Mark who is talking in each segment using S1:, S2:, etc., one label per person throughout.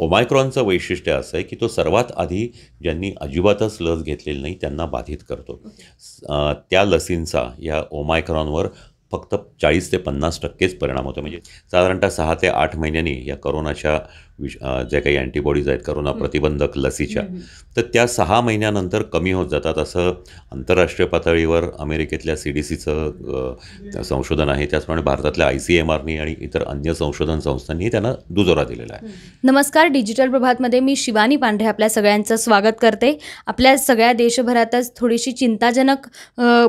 S1: ओमायक्रॉनचं वैशिष्ट्य असं आहे की तो सर्वात आधी ज्यांनी अजिबातच लस घेतलेली नाही त्यांना बाधित करतो त्या लसींचा या ओमायक्रॉनवर फक्त चाळीस ते पन्नास टक्केच परिणाम होतो म्हणजे साधारणतः सहा ते आठ महिन्यांनी या करोनाच्या विश ज्या काही अँटीबॉडीज आहेत करोना प्रतिबंधक लसीच्या तर त्या सहा महिन्यानंतर कमी होत जातात असं आंतरराष्ट्रीय पातळीवर अमेरिकेतल्या सी डी सीचं संशोधन आहे त्याचप्रमाणे भारतातल्या आय सी एम आरनी आणि इतर अन्य संशोधन संस्थांनी त्यांना दुजोरा दिलेला
S2: आहे नमस्कार डिजिटल प्रभातमध्ये मी शिवानी पांढरे आपल्या सगळ्यांचं स्वागत करते आपल्या सगळ्या देशभरातच थोडीशी चिंताजनक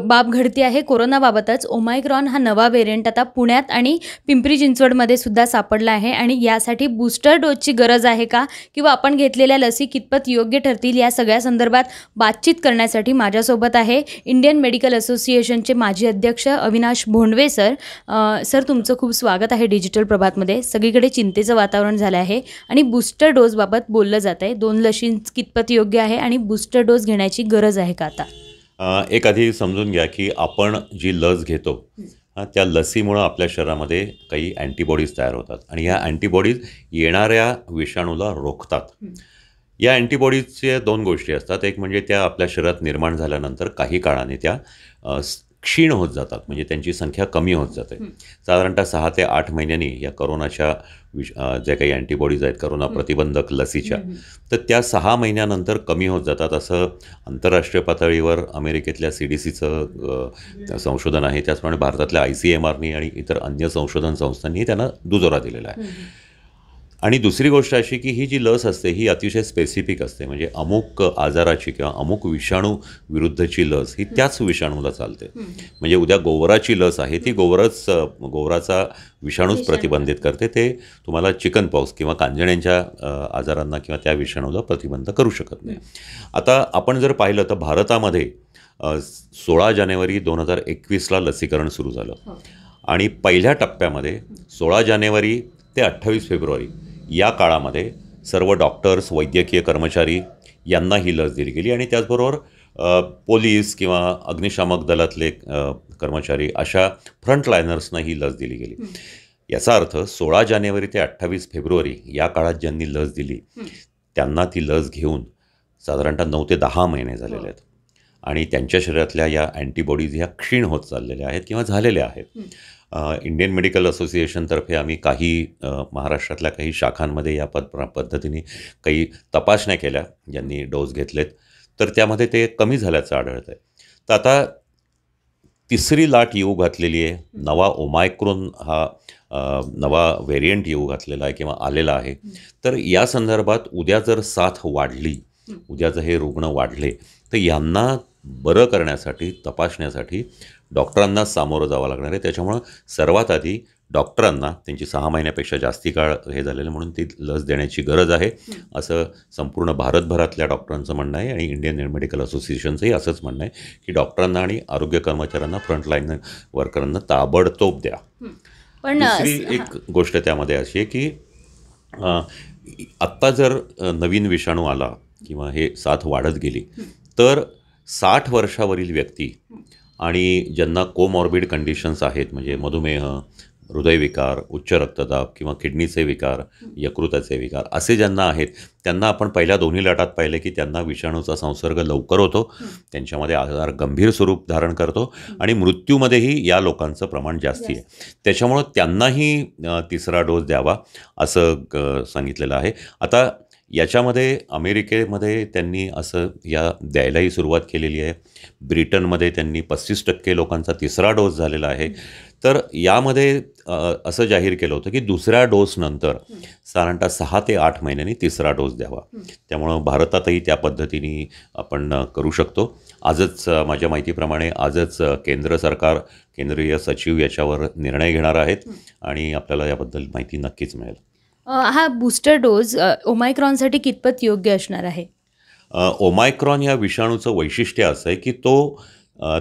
S2: बाब घडती आहे कोरोनाबाबतच ओमायक्रॉन हा नवा व्हेरियंट आता पुण्यात आणि पिंपरी चिंचवडमध्ये सुद्धा सापडला आहे आणि यासाठी बूस्टर डोस ची गरज आहे का किंवा आपण घेतलेल्या लसी कितपत योग्य ठरतील या सगळ्या संदर्भात बातचीत करण्यासाठी माझ्यासोबत आहे इंडियन मेडिकल असोसिएशनचे माजी अध्यक्ष अविनाश भोंडवे सर सर तुमचं खूप स्वागत आहे डिजिटल प्रभातमध्ये सगळीकडे चिंतेचं वातावरण झालं आहे आणि बूस्टर डोसबाबत बोललं जात आहे दोन लशी कितपत योग्य आहे आणि बूस्टर डोस घेण्याची गरज आहे का आता
S1: एक आधी समजून घ्या की आपण जी लस घेतो हां त्या लसीमुळं आपल्या शरीरामध्ये काही अँटीबॉडीज तयार होतात आणि ह्या अँटीबॉडीज येणाऱ्या विषाणूला रोखतात या अँटीबॉडीजचे दोन गोष्टी असतात एक म्हणजे त्या आपल्या शरीरात निर्माण झाल्यानंतर काही काळाने त्या क्षीण होत जातात म्हणजे त्यांची संख्या कमी होत जाते साधारणतः सहा ते आठ महिन्यांनी या करोनाच्या विश ज्या काही अँटीबॉडीज आहेत करोना प्रतिबंधक लसीच्या तर त्या सहा महिन्यानंतर कमी होत जातात असं आंतरराष्ट्रीय पातळीवर अमेरिकेतल्या सी डी सीचं संशोधन आहे त्याचप्रमाणे भारतातल्या आय सी एम आरनी आणि इतर अन्य संशोधन संस्थांनीही त्यांना दुजोरा दिलेला आहे आणि दुसरी गोष्ट अशी की ही जी लस असते ही अतिशय स्पेसिफिक असते म्हणजे अमुक आजाराची किंवा अमुक विषाणू विरुद्धची लस ही त्याच विषाणूला चालते म्हणजे उद्या गोवराची लस आहे ती गोवरच गोवराचा विषाणूच प्रतिबंधित करते ते तुम्हाला चिकन पॉक्स किंवा कांजण्यांच्या आजारांना किंवा त्या विषाणूला प्रतिबंध करू शकत नाही आता आपण जर पाहिलं तर भारतामध्ये सोळा जानेवारी दोन हजार एकवीसला लसीकरण सुरू झालं हो. आणि पहिल्या टप्प्यामध्ये सोळा जानेवारी ते अठ्ठावीस फेब्रुवारी या काळामध्ये सर्व डॉक्टर्स वैद्यकीय कर्मचारी यांना ही लस दिली गेली आणि त्याचबरोबर पोलीस किंवा अग्निशामक दलातले कर्मचारी अशा फ्रंटलायनर्सना ही लस दिली गेली याचा अर्थ सोळा जानेवारी ते अठ्ठावीस फेब्रुवारी या काळात ज्यांनी लस दिली त्यांना ती लस घेऊन साधारणतः नऊ ते दहा महिने झालेले हो. आहेत आणि त्यांच्या शरीरातल्या या अँटीबॉडीज ह्या क्षीण होत चाललेल्या आहेत किंवा झालेल्या आहेत इंडियन मेडिकल असोसिएशनतर्फे आम्ही काही महाराष्ट्रातल्या काही शाखांमध्ये या पद पद्धतीने काही तपासण्या केल्या ज्यांनी डोस घेतलेत तर त्यामध्ये ते कमी झाल्याचं आढळतं आहे तर आता तिसरी लाट येऊ घातलेली आहे नवा ओमायक्रोन हा नवा व्हेरियंट येऊ घातलेला आहे किंवा आलेला आहे तर या संदर्भात उद्या जर साथ वाढली उद्याचं हे रुग्ण वाढले तर यांना बरं करण्यासाठी तपासण्यासाठी डॉक्टरांनाच सामोरं जावं लागणार आहे त्याच्यामुळं सर्वात आधी डॉक्टरांना त्यांची सहा महिन्यापेक्षा जास्ती काळ हे झालेलं म्हणून ती लस देण्याची गरज आहे असं संपूर्ण भारतभरातल्या डॉक्टरांचं म्हणणं आहे आणि इंडियन मेडिकल असोसिएशनचंही असंच म्हणणं आहे की डॉक्टरांना आणि आरोग्य कर्मचाऱ्यांना फ्रंटलाईन वर्करांना ताबडतोब द्या
S2: पण एक
S1: गोष्ट त्यामध्ये अशी आहे की आत्ता जर नवीन विषाणू आला किंवा हे साथ वाढत गेली तर साठ वर्षावरील व्यक्ती आणि ज्यांना कोमॉर्बिड कंडिशन्स आहेत म्हणजे मधुमेह हृदयविकार उच्च रक्तदाब किंवा किडनीचे विकार यकृताचे विकार असे ज्यांना आहेत त्यांना आपण पहिल्या दोन्ही लटात पाहिले की त्यांना विषाणूचा संसर्ग लवकर होतो त्यांच्यामध्ये आजार गंभीर स्वरूप धारण करतो आणि मृत्यूमध्येही या लोकांचं प्रमाण जास्ती आहे त्याच्यामुळं त्यांनाही तिसरा डोस द्यावा असं सांगितलेलं आहे आता याच्यामध्ये अमेरिकेमध्ये त्यांनी असं या द्यायलाही सुरुवात केलेली आहे ब्रिटनमध्ये त्यांनी पस्तीस टक्के लोकांचा तिसरा डोस झालेला आहे तर यामध्ये असं जाहीर केलं होतं की दुसऱ्या डोसनंतर साधारणतः सहा ते आठ महिन्यांनी तिसरा डोस द्यावा त्यामुळं भारतातही त्या पद्धतीने आपण करू शकतो आजच माझ्या माहितीप्रमाणे आजच केंद्र सरकार केंद्रीय सचिव याच्यावर निर्णय घेणार आहेत आणि आपल्याला याबद्दल माहिती नक्कीच मिळेल
S2: हा बूस्टर डोस ओमायक्रॉनसाठी कितपत योग्य असणार आहे
S1: ओमायक्रॉन या विषाणूचं वैशिष्ट्य असं आहे की तो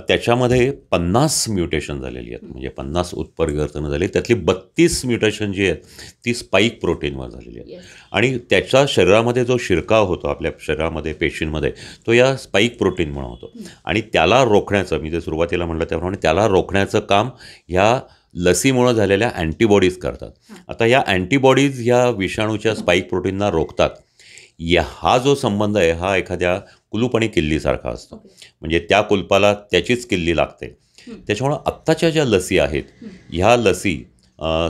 S1: त्याच्यामध्ये पन्नास म्युटेशन झालेली आहेत म्हणजे पन्नास उत्परिवर्तनं झाली त्यातली बत्तीस म्युटेशन जी आहेत ती स्पाईक प्रोटीनवर झालेली आहेत आणि त्याचा शरीरामध्ये जो शिरकाव होतो आपल्या शरीरामध्ये पेशींमध्ये तो या स्पाईक प्रोटीनमुळे होतो आणि त्याला रोखण्याचं मी जे सुरुवातीला म्हटलं त्याप्रमाणे त्याला रोखण्याचं काम ह्या लसीमुळं झालेल्या अँटीबॉडीज करतात आता या अँटीबॉडीज ह्या विषाणूच्या स्पाईक प्रोटीनना रोखतात या हा जो संबंध आहे हा एखाद्या कुलूप आणि किल्लीसारखा असतो म्हणजे त्या कुलपाला त्याचीच किल्ली लागते त्याच्यामुळं आत्ताच्या ज्या लसी आहेत ह्या लसी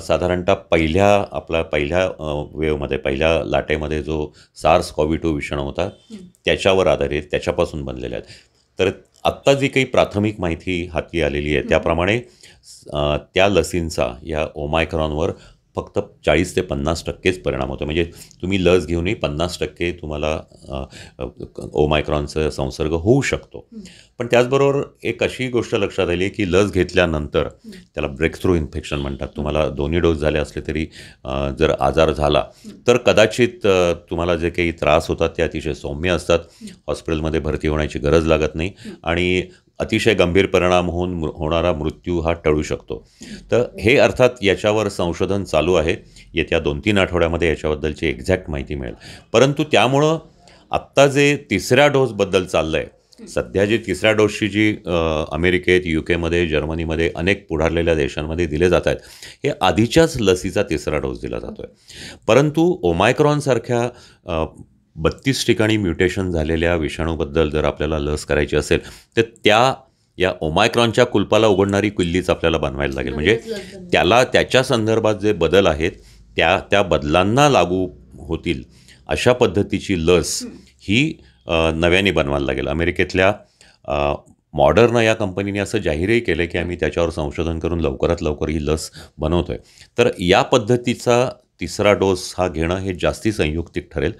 S1: साधारणतः पहिल्या आपल्या पहिल्या वेवमध्ये पहिल्या लाटेमध्ये जो सार्स कोविड टू विषाणू होता त्याच्यावर आधारित त्याच्यापासून बनलेल्या आहेत तर आत्ता जी काही प्राथमिक माहिती हाती आलेली आहे त्याप्रमाणे त्या लसींचा या ओमायक्रॉनवर फक्त चाळीस ते पन्नास टक्केच परिणाम होतो म्हणजे तुम्ही लस घेऊनही पन्नास टक्के तुम्हाला ओमायक्रॉनचा संसर्ग होऊ शकतो पण त्याचबरोबर एक अशी गोष्ट लक्षात आली की लस घेतल्यानंतर त्याला ब्रेक थ्रू इन्फेक्शन म्हणतात तुम्हाला दोन्ही डोस झाले असले तरी जर आजार झाला तर कदाचित तुम्हाला जे काही त्रास होतात ते अतिशय सौम्य असतात हॉस्पिटलमध्ये भरती होण्याची गरज लागत नाही आणि अतिशय गंभीर परिणाम होऊन मृ होणारा मृत्यू हा टळू शकतो तर हे अर्थात याच्यावर संशोधन चालू आहे येत्या दोन तीन आठवड्यामध्ये याच्याबद्दलची एक्झॅक्ट माहिती मिळेल परंतु त्यामुळं आत्ता जे तिसऱ्या डोसबद्दल चाललं आहे सध्या जी तिसऱ्या डोसची जी अमेरिकेत यू केमध्ये जर्मनीमध्ये अनेक पुढारलेल्या देशांमध्ये दिले जात आहेत हे आधीच्याच लसीचा तिसरा डोस दिला जातो आहे परंतु ओमायक्रॉनसारख्या बत्तीस ठिकाणी म्युटेशन झालेल्या विषाणूबद्दल जर आपल्याला लस करायची असेल तर त्या या ओमायक्रॉनच्या कुलपाला उघडणारी किल्लीच आपल्याला बनवायला लागेल म्हणजे त्याला त्याच्या संदर्भात जे बदल आहेत त्या त्या बदलांना लागू होतील अशा पद्धतीची लस ही नव्याने बनवायला लागेल अमेरिकेतल्या मॉडर्न या कंपनीने असं जाहीरही केलं की आम्ही त्याच्यावर संशोधन करून लवकरात लवकर ही लस बनवतो आहे तर या पद्धतीचा तिसरा डोस हा घेणं हे जास्ती संयुक्तिक ठरेल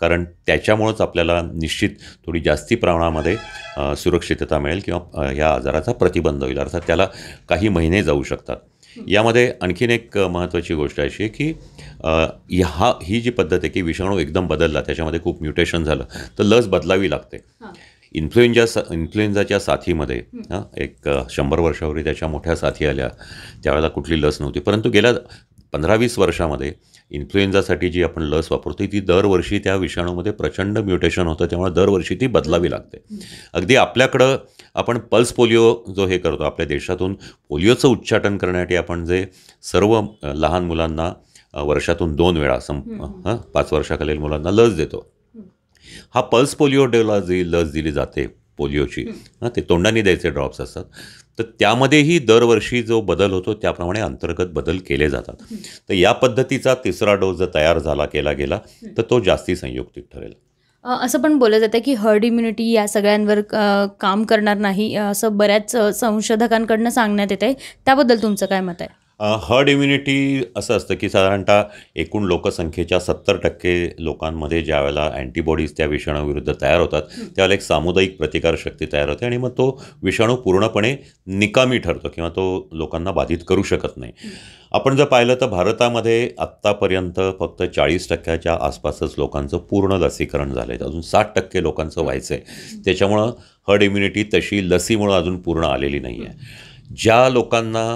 S1: कारण त्याच्यामुळंच आपल्याला निश्चित थोडी जास्ती प्रमाणामध्ये सुरक्षितता मिळेल किंवा ह्या आजाराचा प्रतिबंध होईल अर्थात त्याला काही महिने जाऊ शकतात यामध्ये आणखीन एक महत्त्वाची गोष्ट अशी आहे की ह्या ही जी पद्धत आहे की विषाणू एकदम बदलला त्याच्यामध्ये खूप म्युटेशन झालं तर लस बदलावी लागते इन्फ्लुएंजा सा इन्फ्लुएंजाच्या साथीमध्ये एक शंभर वर्षावरी त्याच्या मोठ्या साथी आल्या त्यावेळेला कुठली लस नव्हती परंतु गेल्या पंधरा वीस वर्षामध्ये इन्फ्लुएन्झासाठी जी आपण लस वापरतो ती दरवर्षी त्या विषाणूमध्ये प्रचंड म्युटेशन होतं त्यामुळे दरवर्षी ती बदलावी लागते अगदी आपल्याकडं आपण पल्स पोलिओ जो हे करतो आपल्या देशातून पोलिओचं उच्चाटन करण्यासाठी आपण जे सर्व लहान मुलांना वर्षातून दोन वेळा सं पाच वर्षाखालील मुलांना लस देतो हा पल्स पोलिओ डेला जी लस दिली जाते पोलिओची हां ते तोंडाने द्यायचे ड्रॉप्स असतात तर त्यामध्येही दरवर्षी जो बदल होतो त्याप्रमाणे अंतर्गत बदल केले जातात तर या पद्धतीचा तिसरा डोस जर तयार झाला केला गेला तर तो जास्ती संयुक्तिक ठरेल
S2: असं पण बोललं जातं की हर्ड इम्युनिटी या सगळ्यांवर काम करणार नाही असं बऱ्याच संशोधकांकडनं सांगण्यात येत आहे त्याबद्दल तुमचं काय मत आहे
S1: हर्ड इम्युनिटी असं असतं की साधारणतः एकूण लोकसंख्येच्या सत्तर टक्के लोकांमध्ये ज्या वेळेला अँटीबॉडीज त्या विषाणूविरुद्ध तयार होतात त्यावेळेला एक सामुदायिक प्रतिकारशक्ती तयार होते आणि मग तो विषाणू पूर्णपणे निकामी ठरतो किंवा तो लोकांना बाधित करू शकत नाही आपण जर पाहिलं तर भारतामध्ये आत्तापर्यंत फक्त चाळीस टक्क्याच्या आसपासच लोकांचं पूर्ण लसीकरण झालं आहे अजून साठ टक्के लोकांचं व्हायचं आहे त्याच्यामुळं हर्ड इम्युनिटी तशी लसीमुळं अजून पूर्ण आलेली नाही आहे ज्या लोकांना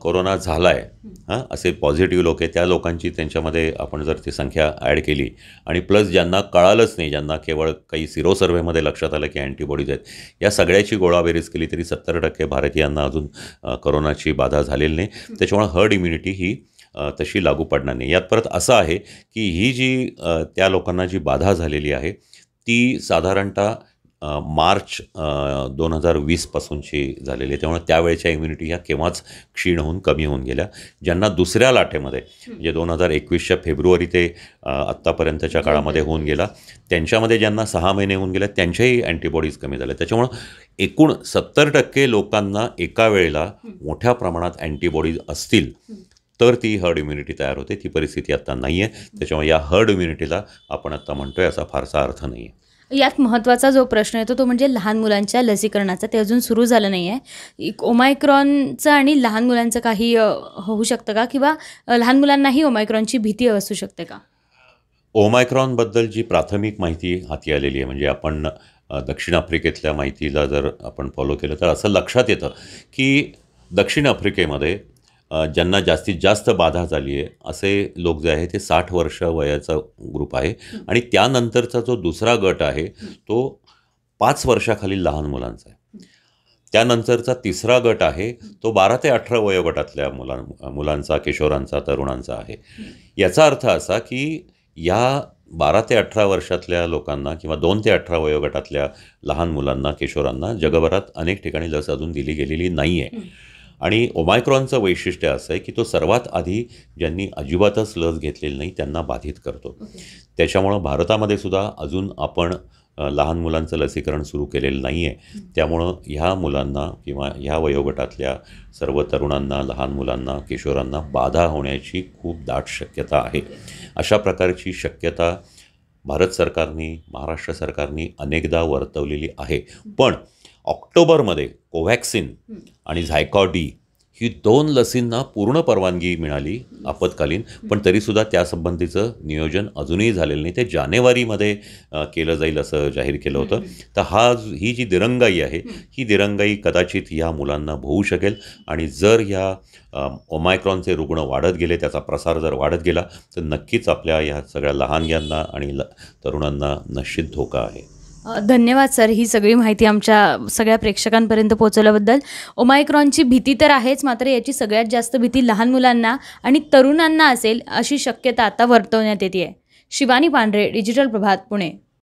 S1: कोरोना झाला आहे हां असे पॉझिटिव्ह लोक आहे त्या लोकांची त्यांच्यामध्ये आपण जर ती संख्या ॲड केली आणि प्लस ज्यांना कळालंच नाही ज्यांना केवळ काही सिरो सर्व्हेमध्ये लक्षात आलं की अँटीबॉडीज आहेत या सगळ्याची गोळाबेरीज केली तरी सत्तर टक्के भारतीयांना अजून कोरोनाची बाधा झालेली नाही त्याच्यामुळे हर्ड इम्युनिटी ही तशी लागू पडणार नाही यात परत असं आहे की ही जी त्या लोकांना जी बाधा झालेली आहे ती साधारणतः मार्च दोन हजार वीसपासूनची झालेली आहे त्यामुळे त्यावेळेच्या इम्युनिटी ह्या केव्हाच क्षीण होऊन कमी होऊन गेल्या ज्यांना दुसऱ्या लाटेमध्ये म्हणजे दोन हजार एकवीसच्या फेब्रुवारी ते आत्तापर्यंतच्या काळामध्ये होऊन गेला त्यांच्यामध्ये ज्यांना सहा महिने होऊन गेल्या त्यांच्याही अँटीबॉडीज कमी झाल्या त्याच्यामुळं एकूण सत्तर टक्के लोकांना एका वेळेला मोठ्या प्रमाणात अँटीबॉडीज असतील तर ती हर्ड इम्युनिटी तयार होते ती परिस्थिती आत्ता नाही आहे त्याच्यामुळे या हर्ड इम्युनिटीला आपण आत्ता म्हणतोय असा फारसा अर्थ नाही आहे
S2: यात महत्त्वाचा जो प्रश्न येतो तो म्हणजे लहान मुलांच्या लसीकरणाचा ते अजून सुरू झालं नाही आहे ओमायक्रॉनचं आणि लहान मुलांचं काही होऊ शकतं का किंवा लहान मुलांनाही ओमायक्रॉनची भीती असू शकते का
S1: ओमायक्रॉनबद्दल जी प्राथमिक माहिती हाती आलेली आहे म्हणजे आपण दक्षिण आफ्रिकेतल्या माहितीला जर आपण फॉलो केलं तर असं लक्षात येतं की दक्षिण आफ्रिकेमध्ये ज्यांना जास्तीत जास्त बाधा झाली आहे असे लोक जे आहे ते साठ वर्ष वयाचा ग्रुप आहे आणि त्यानंतरचा जो दुसरा गट आहे तो पाच वर्षाखालील लहान मुलांचा आहे त्यानंतरचा तिसरा गट आहे तो बारा ते अठरा वयोगटातल्या मुलां मुलांचा किशोरांचा तरुणांचा आहे याचा अर्थ असा की या बारा ते अठरा वर्षातल्या लोकांना किंवा दोन ते अठरा वयोगटातल्या लहान मुलांना किशोरांना जगभरात अनेक ठिकाणी लस अजून दिली गेलेली नाही आहे आणि ओमायक्रॉनचं वैशिष्ट्य असं आहे की तो सर्वात आधी ज्यांनी अजिबातच लस घेतलेली नाही त्यांना बाधित करतो त्याच्यामुळं भारतामध्ये सुद्धा अजून आपण लहान मुलांचं लसीकरण सुरू केलेलं नाही आहे त्यामुळं ह्या मुलांना किंवा ह्या वयोगटातल्या सर्व तरुणांना लहान मुलांना किशोरांना बाधा होण्याची खूप दाट शक्यता आहे अशा प्रकारची शक्यता भारत सरकारने महाराष्ट्र सरकारने अनेकदा वर्तवलेली आहे पण ऑक्टोबरमध्ये कोव्हॅक्सिन आणि झायकॉ डी ही दोन लसींना पूर्ण परवानगी मिळाली आपत्कालीन पण तरीसुद्धा त्यासंबंधीचं नियोजन अजूनही झालेलं नाही ते जानेवारीमध्ये केलं जाईल असं जाहीर केलं होतं तर हा ही जी दिरंगाई आहे ही दिरंगाई कदाचित ह्या मुलांना होऊ शकेल आणि जर ह्या ओमायक्रॉनचे रुग्ण वाढत गेले त्याचा प्रसार जर वाढत गेला तर नक्कीच आपल्या या सगळ्या लहानग्यांना आणि ल तरुणांना निश्चित धोका आहे
S2: धन्यवाद सर ही सगळी माहिती आमच्या सगळ्या प्रेक्षकांपर्यंत पोहोचवल्याबद्दल ओमायक्रॉनची भीती तर आहेच मात्र याची सगळ्यात जास्त भीती लहान मुलांना आणि तरुणांना असेल अशी शक्यता आता वर्तवण्यात येते आहे शिवानी पांढरे डिजिटल प्रभात पुणे